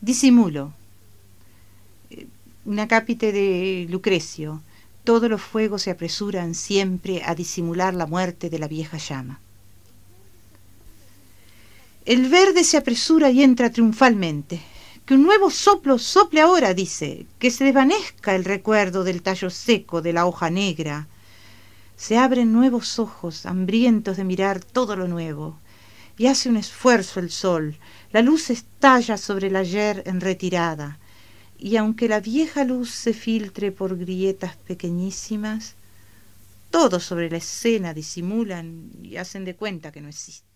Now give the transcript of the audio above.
Disimulo. Una cápite de Lucrecio. Todos los fuegos se apresuran siempre a disimular la muerte de la vieja llama. El verde se apresura y entra triunfalmente. Que un nuevo soplo sople ahora, dice, que se desvanezca el recuerdo del tallo seco, de la hoja negra. Se abren nuevos ojos, hambrientos de mirar todo lo nuevo y hace un esfuerzo el sol. La luz estalla sobre el ayer en retirada, y aunque la vieja luz se filtre por grietas pequeñísimas, todos sobre la escena disimulan y hacen de cuenta que no existe.